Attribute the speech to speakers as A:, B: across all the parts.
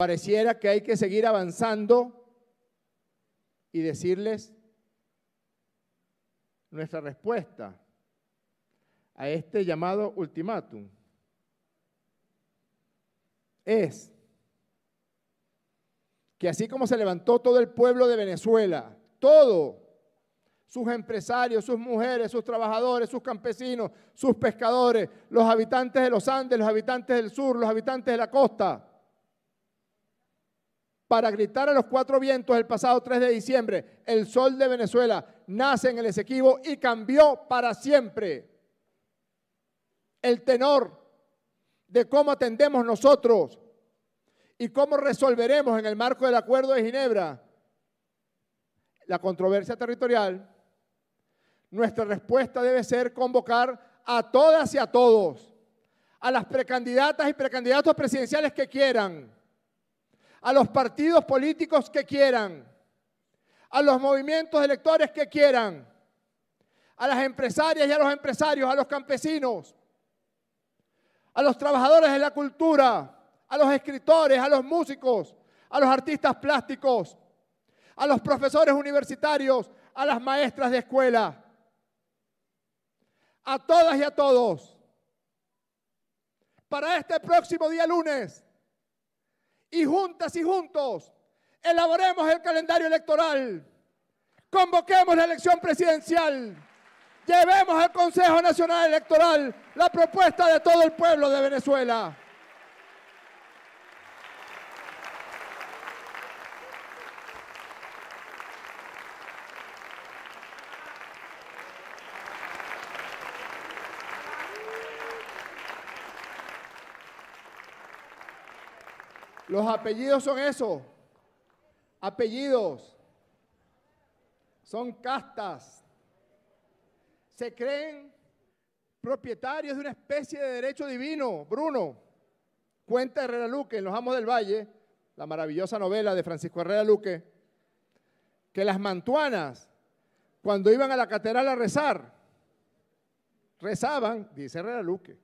A: Pareciera que hay que seguir avanzando y decirles nuestra respuesta a este llamado ultimátum es que así como se levantó todo el pueblo de Venezuela, todo, sus empresarios, sus mujeres, sus trabajadores, sus campesinos, sus pescadores, los habitantes de los Andes, los habitantes del sur, los habitantes de la costa, para gritar a los cuatro vientos el pasado 3 de diciembre, el sol de Venezuela nace en el Esequibo y cambió para siempre el tenor de cómo atendemos nosotros y cómo resolveremos en el marco del Acuerdo de Ginebra la controversia territorial, nuestra respuesta debe ser convocar a todas y a todos, a las precandidatas y precandidatos presidenciales que quieran, a los partidos políticos que quieran, a los movimientos electores que quieran, a las empresarias y a los empresarios, a los campesinos, a los trabajadores de la cultura, a los escritores, a los músicos, a los artistas plásticos, a los profesores universitarios, a las maestras de escuela, a todas y a todos. Para este próximo día lunes, y juntas y juntos elaboremos el calendario electoral, convoquemos la elección presidencial, llevemos al Consejo Nacional Electoral la propuesta de todo el pueblo de Venezuela. Los apellidos son eso. Apellidos. Son castas. Se creen propietarios de una especie de derecho divino. Bruno, cuenta Herrera Luque en Los Amos del Valle, la maravillosa novela de Francisco Herrera Luque, que las mantuanas, cuando iban a la catedral a rezar, rezaban, dice Herrera Luque,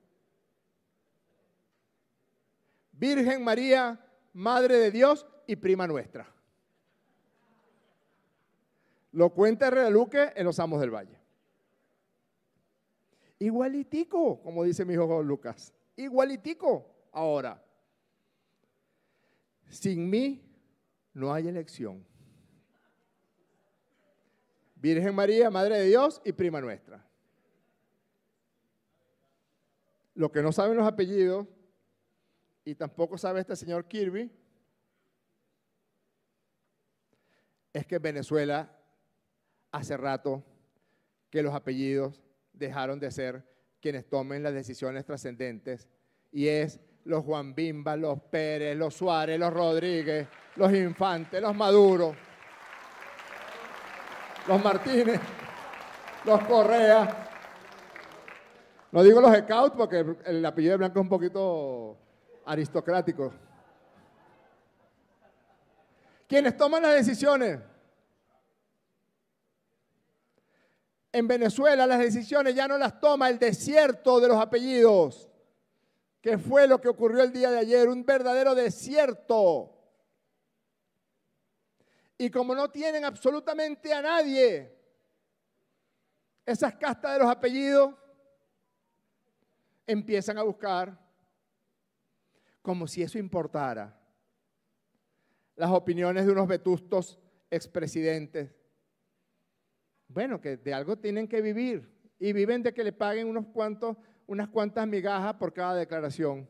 A: Virgen María, Madre de Dios y prima nuestra. Lo cuenta Herrera Luque en Los Amos del Valle. Igualitico, como dice mi hijo Lucas. Igualitico ahora. Sin mí no hay elección. Virgen María, Madre de Dios y prima nuestra. Lo que no saben los apellidos y tampoco sabe este señor Kirby es que Venezuela hace rato que los apellidos dejaron de ser quienes tomen las decisiones trascendentes y es los Juan Bimba, los Pérez, los Suárez, los Rodríguez, los Infantes, los Maduro, los Martínez, los Correa. No digo los scouts porque el apellido de Blanco es un poquito aristocráticos. Quienes toman las decisiones. En Venezuela las decisiones ya no las toma el desierto de los apellidos, que fue lo que ocurrió el día de ayer, un verdadero desierto. Y como no tienen absolutamente a nadie, esas castas de los apellidos empiezan a buscar como si eso importara. Las opiniones de unos vetustos expresidentes. Bueno, que de algo tienen que vivir y viven de que le paguen unos cuantos, unas cuantas migajas por cada declaración.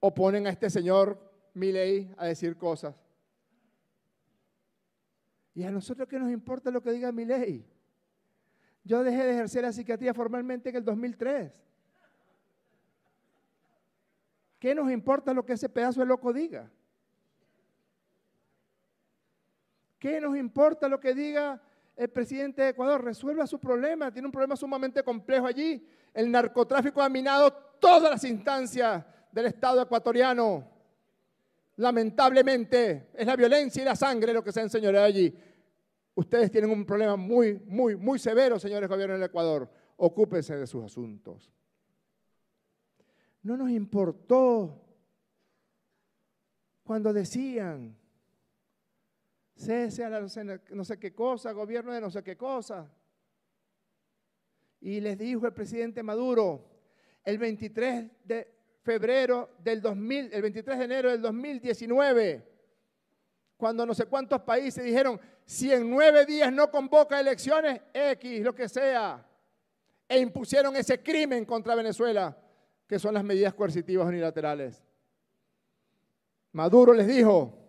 A: Oponen a este señor ley a decir cosas. ¿Y a nosotros qué nos importa lo que diga ley? Yo dejé de ejercer la psiquiatría formalmente en el 2003. ¿Qué nos importa lo que ese pedazo de loco diga? ¿Qué nos importa lo que diga el presidente de Ecuador? Resuelva su problema, tiene un problema sumamente complejo allí. El narcotráfico ha minado todas las instancias del Estado ecuatoriano. Lamentablemente, es la violencia y la sangre lo que se ha enseñado allí. Ustedes tienen un problema muy, muy, muy severo, señores gobiernos del Ecuador. Ocúpense de sus asuntos. No nos importó cuando decían, cese a la no sé, qué cosa, gobierno de no sé qué cosa. Y les dijo el presidente Maduro, el 23 de febrero del 2000, el 23 de enero del 2019, cuando no sé cuántos países dijeron, si en nueve días no convoca elecciones, X, lo que sea, e impusieron ese crimen contra Venezuela que son las medidas coercitivas unilaterales. Maduro les dijo,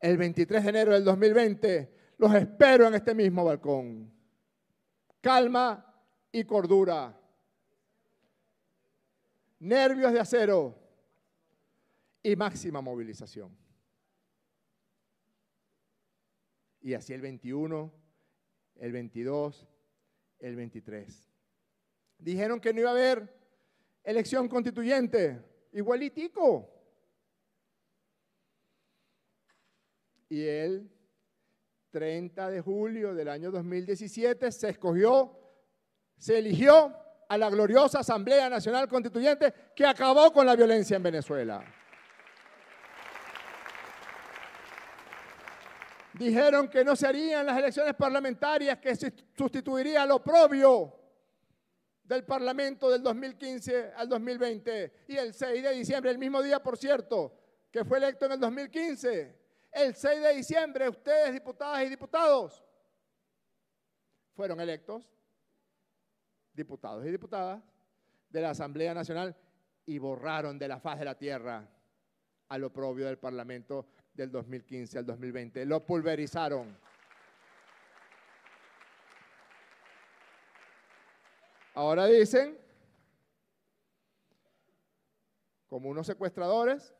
A: el 23 de enero del 2020, los espero en este mismo balcón. Calma y cordura. Nervios de acero y máxima movilización. Y así el 21, el 22, el 23. Dijeron que no iba a haber elección constituyente, igualitico. Y el 30 de julio del año 2017 se escogió, se eligió a la gloriosa Asamblea Nacional Constituyente que acabó con la violencia en Venezuela. Dijeron que no se harían las elecciones parlamentarias, que se sustituiría lo propio del Parlamento del 2015 al 2020 y el 6 de diciembre, el mismo día, por cierto, que fue electo en el 2015. El 6 de diciembre, ustedes, diputadas y diputados, fueron electos diputados y diputadas de la Asamblea Nacional y borraron de la faz de la tierra a lo propio del Parlamento del 2015 al 2020. Lo pulverizaron. Ahora dicen, como unos secuestradores,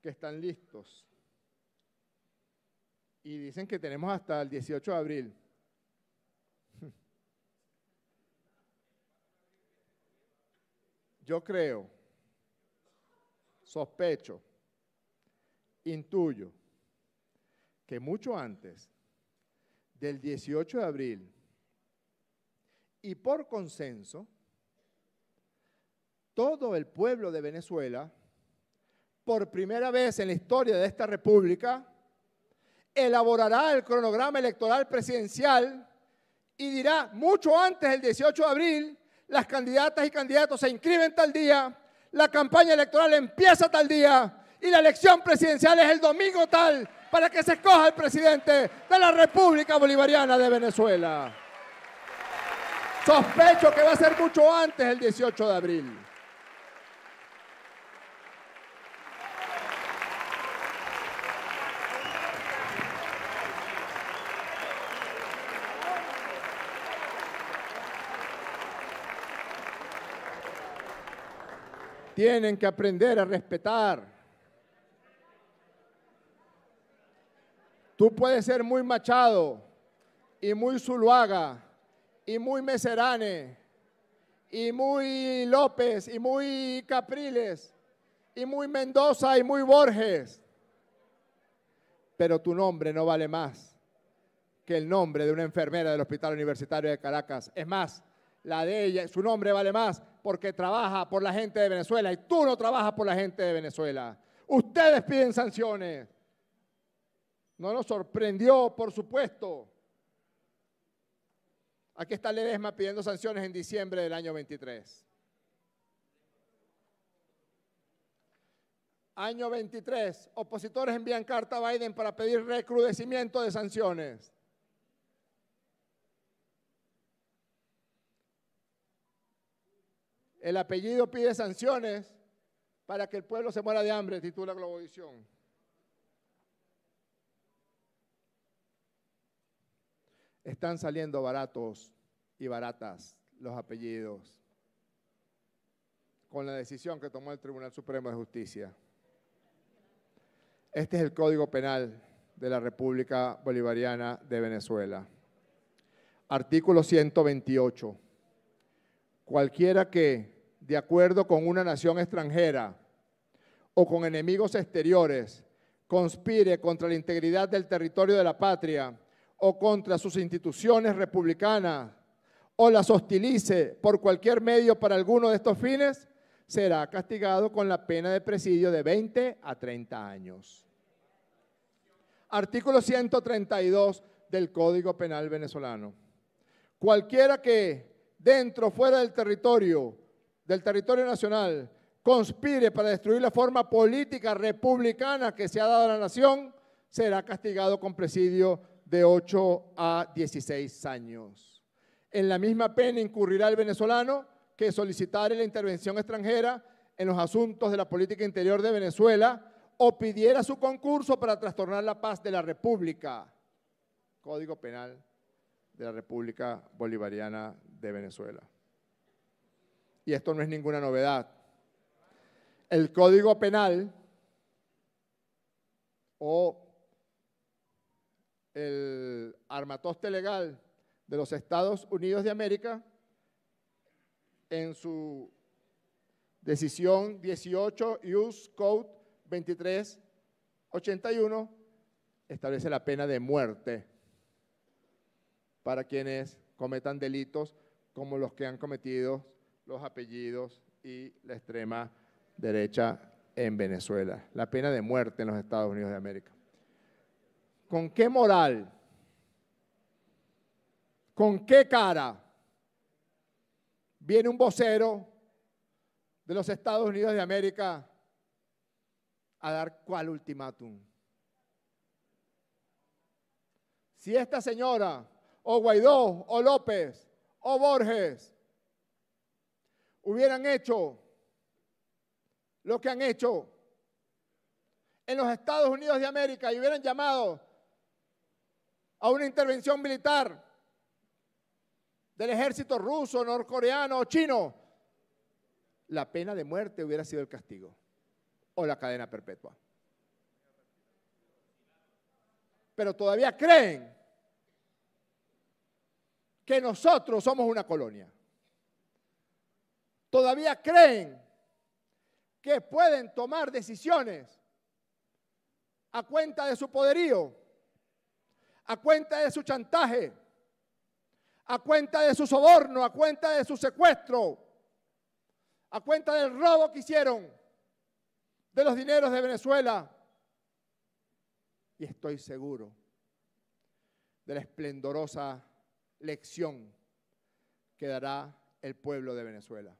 A: que están listos. Y dicen que tenemos hasta el 18 de abril. Yo creo, sospecho, intuyo que mucho antes del 18 de abril y por consenso, todo el pueblo de Venezuela, por primera vez en la historia de esta república, elaborará el cronograma electoral presidencial y dirá mucho antes del 18 de abril, las candidatas y candidatos se inscriben tal día, la campaña electoral empieza tal día y la elección presidencial es el domingo tal para que se escoja el presidente de la República Bolivariana de Venezuela. Sospecho que va a ser mucho antes el 18 de abril. Tienen que aprender a respetar. Tú puedes ser muy machado y muy zuluaga y muy Meserane, y muy López, y muy Capriles, y muy Mendoza, y muy Borges. Pero tu nombre no vale más que el nombre de una enfermera del Hospital Universitario de Caracas. Es más, la de ella, su nombre vale más porque trabaja por la gente de Venezuela y tú no trabajas por la gente de Venezuela. Ustedes piden sanciones. No nos sorprendió, por supuesto. Aquí está Ledesma pidiendo sanciones en diciembre del año 23. Año 23, opositores envían carta a Biden para pedir recrudecimiento de sanciones. El apellido pide sanciones para que el pueblo se muera de hambre, titula Globovisión. Están saliendo baratos y baratas los apellidos con la decisión que tomó el Tribunal Supremo de Justicia. Este es el Código Penal de la República Bolivariana de Venezuela. Artículo 128. Cualquiera que, de acuerdo con una nación extranjera o con enemigos exteriores, conspire contra la integridad del territorio de la patria o contra sus instituciones republicanas o las hostilice por cualquier medio para alguno de estos fines, será castigado con la pena de presidio de 20 a 30 años. Artículo 132 del Código Penal venezolano. Cualquiera que dentro o fuera del territorio, del territorio nacional, conspire para destruir la forma política republicana que se ha dado a la nación, será castigado con presidio de 8 a 16 años. En la misma pena incurrirá el venezolano que solicitara la intervención extranjera en los asuntos de la política interior de Venezuela o pidiera su concurso para trastornar la paz de la República. Código Penal de la República Bolivariana de Venezuela. Y esto no es ninguna novedad. El Código Penal o el armatoste legal de los Estados Unidos de América, en su decisión 18 US Code 2381, establece la pena de muerte para quienes cometan delitos como los que han cometido los apellidos y la extrema derecha en Venezuela. La pena de muerte en los Estados Unidos de América. ¿Con qué moral? ¿Con qué cara? Viene un vocero de los Estados Unidos de América a dar cuál ultimátum. Si esta señora, o Guaidó, o López, o Borges, hubieran hecho lo que han hecho en los Estados Unidos de América y hubieran llamado a una intervención militar del ejército ruso, norcoreano o chino, la pena de muerte hubiera sido el castigo o la cadena perpetua. Pero todavía creen que nosotros somos una colonia. Todavía creen que pueden tomar decisiones a cuenta de su poderío a cuenta de su chantaje, a cuenta de su soborno, a cuenta de su secuestro, a cuenta del robo que hicieron de los dineros de Venezuela. Y estoy seguro de la esplendorosa lección que dará el pueblo de Venezuela.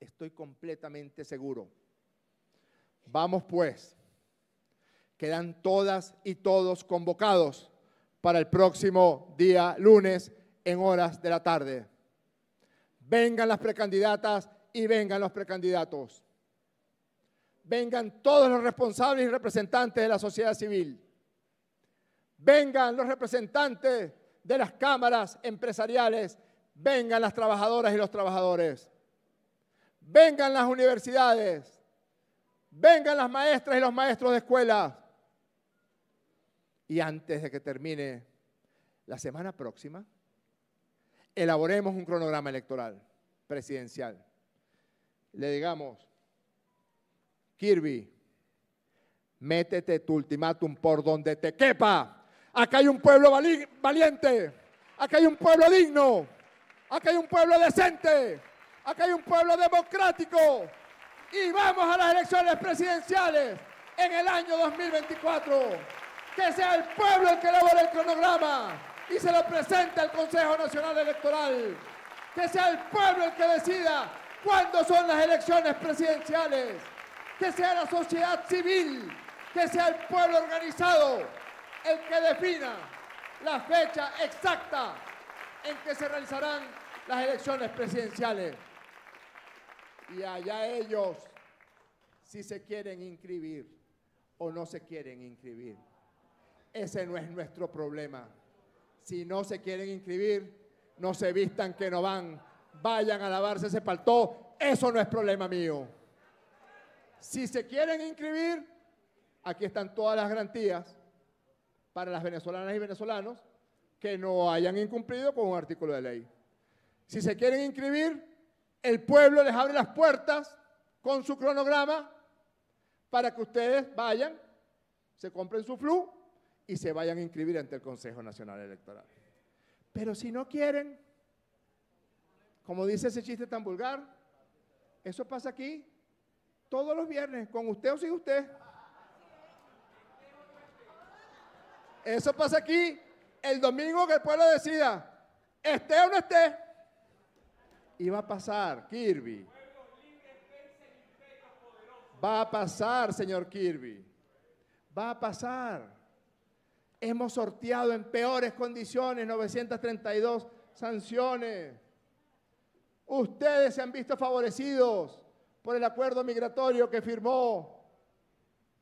A: Estoy completamente seguro. Vamos pues quedan todas y todos convocados para el próximo día lunes en horas de la tarde. Vengan las precandidatas y vengan los precandidatos. Vengan todos los responsables y representantes de la sociedad civil. Vengan los representantes de las cámaras empresariales. Vengan las trabajadoras y los trabajadores. Vengan las universidades. Vengan las maestras y los maestros de escuelas. Y antes de que termine la semana próxima, elaboremos un cronograma electoral presidencial. Le digamos, Kirby, métete tu ultimátum por donde te quepa. Acá hay un pueblo valiente, acá hay un pueblo digno, acá hay un pueblo decente, acá hay un pueblo democrático. Y vamos a las elecciones presidenciales en el año 2024 que sea el pueblo el que elabore el cronograma y se lo presente al Consejo Nacional Electoral. Que sea el pueblo el que decida cuándo son las elecciones presidenciales. Que sea la sociedad civil, que sea el pueblo organizado el que defina la fecha exacta en que se realizarán las elecciones presidenciales. Y allá ellos si se quieren inscribir o no se quieren inscribir ese no es nuestro problema. Si no se quieren inscribir, no se vistan que no van, vayan a lavarse ese paltó, eso no es problema mío. Si se quieren inscribir, aquí están todas las garantías para las venezolanas y venezolanos que no hayan incumplido con un artículo de ley. Si se quieren inscribir, el pueblo les abre las puertas con su cronograma para que ustedes vayan, se compren su flu y se vayan a inscribir ante el Consejo Nacional Electoral. Pero si no quieren, como dice ese chiste tan vulgar, eso pasa aquí todos los viernes, con usted o sin usted. Eso pasa aquí el domingo que el pueblo decida, esté o no esté. Y va a pasar, Kirby. Va a pasar, señor Kirby. Va a pasar hemos sorteado en peores condiciones 932 sanciones. Ustedes se han visto favorecidos por el acuerdo migratorio que firmó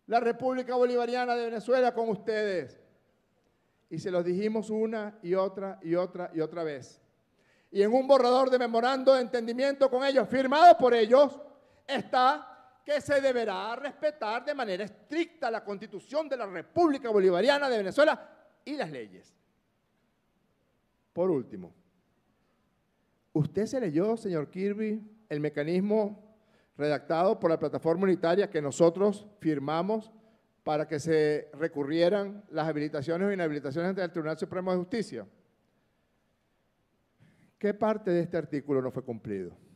A: la República Bolivariana de Venezuela con ustedes. Y se los dijimos una y otra y otra y otra vez. Y en un borrador de memorando de entendimiento con ellos, firmado por ellos, está que se deberá respetar de manera estricta la constitución de la República Bolivariana de Venezuela y las leyes. Por último, ¿usted se leyó, señor Kirby, el mecanismo redactado por la plataforma unitaria que nosotros firmamos para que se recurrieran las habilitaciones o inhabilitaciones ante el Tribunal Supremo de Justicia? ¿Qué parte de este artículo no fue cumplido?